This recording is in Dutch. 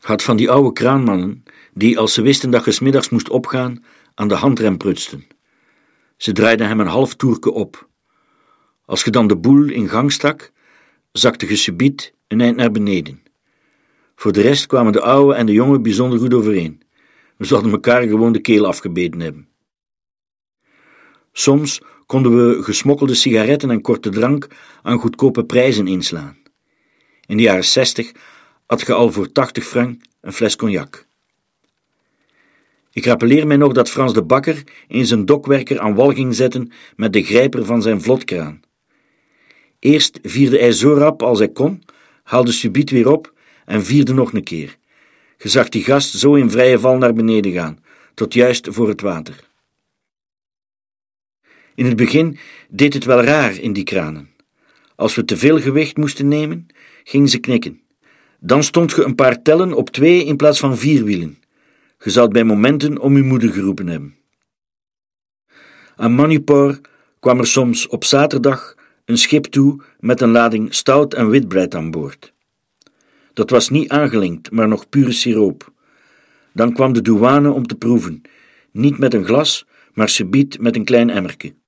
had van die oude kraanmannen die, als ze wisten dat je smiddags moest opgaan, aan de handrem prutsten. Ze draaiden hem een half toerke op. Als je dan de boel in gang stak, zakte je subiet een eind naar beneden. Voor de rest kwamen de oude en de jongen bijzonder goed overeen. We zouden elkaar gewoon de keel afgebeten hebben. Soms konden we gesmokkelde sigaretten en korte drank aan goedkope prijzen inslaan. In de jaren zestig had ge al voor 80 frank een fles cognac. Ik rappeleer mij nog dat Frans de Bakker in zijn dokwerker aan wal ging zetten met de grijper van zijn vlotkraan. Eerst vierde hij zo rap als hij kon, haalde subiet weer op en vierde nog een keer. Je zag die gast zo in vrije val naar beneden gaan, tot juist voor het water. In het begin deed het wel raar in die kranen. Als we te veel gewicht moesten nemen, ging ze knikken. Dan stond ge een paar tellen op twee in plaats van vier wielen. Je zou bij momenten om uw moeder geroepen hebben. Aan Manipur kwam er soms op zaterdag een schip toe met een lading stout en witbreid aan boord. Dat was niet aangelinkt, maar nog pure siroop. Dan kwam de douane om te proeven, niet met een glas, maar ze biedt met een klein emmerke.